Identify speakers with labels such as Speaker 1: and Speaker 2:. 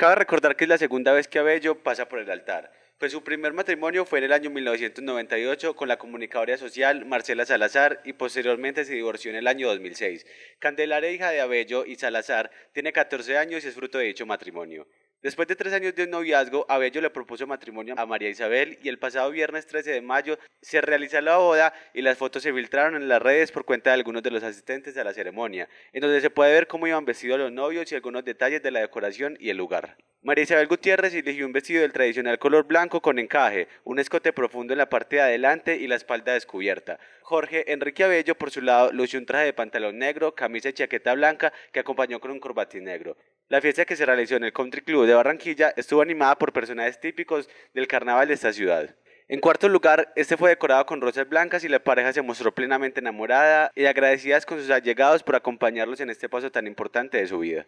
Speaker 1: Cabe recordar que es la segunda vez que Abello pasa por el altar, pues su primer matrimonio fue en el año 1998 con la comunicadora social Marcela Salazar y posteriormente se divorció en el año 2006. Candelaria, hija de Abello y Salazar, tiene 14 años y es fruto de dicho matrimonio. Después de tres años de noviazgo, Abello le propuso matrimonio a María Isabel y el pasado viernes 13 de mayo se realizó la boda y las fotos se filtraron en las redes por cuenta de algunos de los asistentes a la ceremonia, en donde se puede ver cómo iban vestidos los novios y algunos detalles de la decoración y el lugar. María Isabel Gutiérrez eligió un vestido del tradicional color blanco con encaje, un escote profundo en la parte de adelante y la espalda descubierta. Jorge Enrique Abello, por su lado, lució un traje de pantalón negro, camisa y chaqueta blanca que acompañó con un corbatín negro. La fiesta que se realizó en el Country Club de Barranquilla estuvo animada por personajes típicos del carnaval de esta ciudad. En cuarto lugar, este fue decorado con rosas blancas y la pareja se mostró plenamente enamorada y agradecidas con sus allegados por acompañarlos en este paso tan importante de su vida.